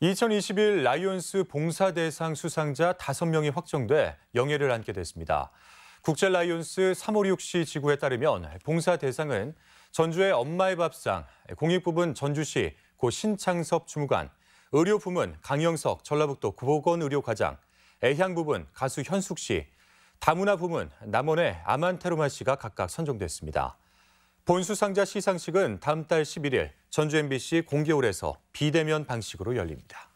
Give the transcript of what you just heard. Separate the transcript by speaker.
Speaker 1: 2021 라이온스 봉사대상 수상자 5명이 확정돼 영예를 안게 됐습니다. 국제 라이온스 3 5 6시 지구에 따르면 봉사대상은 전주의 엄마의 밥상, 공익부분 전주시 고 신창섭 주무관, 의료부문 강영석 전라북도 보건의료과장, 애향부문 가수 현숙 씨, 다문화 부문 남원의 아만테로마 씨가 각각 선정됐습니다. 본 수상자 시상식은 다음 달 11일 전주 MBC 공개홀에서 비대면 방식으로 열립니다.